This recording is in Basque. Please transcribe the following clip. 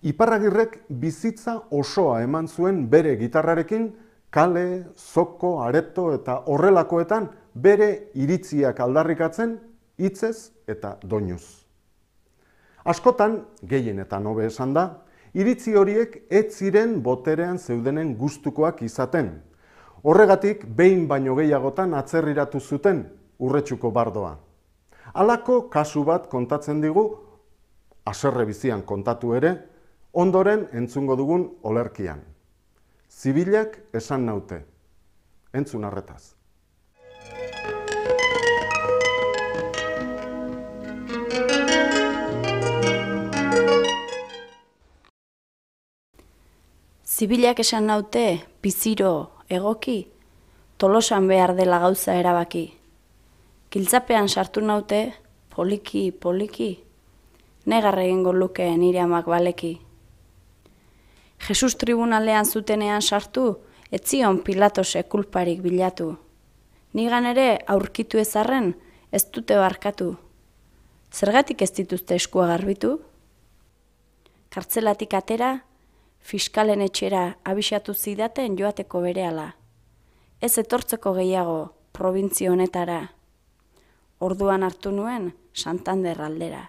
Iparragirrek bizitza osoa eman zuen bere gitarrarekin, kale, zoko, areto eta horrelakoetan bere iritziak aldarrikatzen, hitzez eta doinuz. Askotan, gehien eta nobe esan da, iritzi horiek ez ziren boterean zeudenen gustukoak izaten. Horregatik, behin baino gehiagotan atzerriratu zuten urretsuko bardoa. Halako kasu bat kontatzen digu, aserre bizian kontatu ere, ondoren entzungo dugun olerkian. Zibilak esan naute, entzun arretaz. Zibilak esan naute, piziro, egoki, tolosan behar dela gauza erabaki. Kiltzapean sartu naute, poliki, poliki, negarre egingo lukeen nire amak baleki. Jesus tribunalean zutenean sartu, etzion pilatose kulparik bilatu. Nigan ere aurkitu ezarren ez dute barkatu. Zergatik ez dituzte eskua garbitu? Kartzelatik atera, fiskalen etxera abisatu zidaten joateko bereala. Ez etortzeko gehiago, provintzio honetara. Orduan hartu nuen, santan derraldera.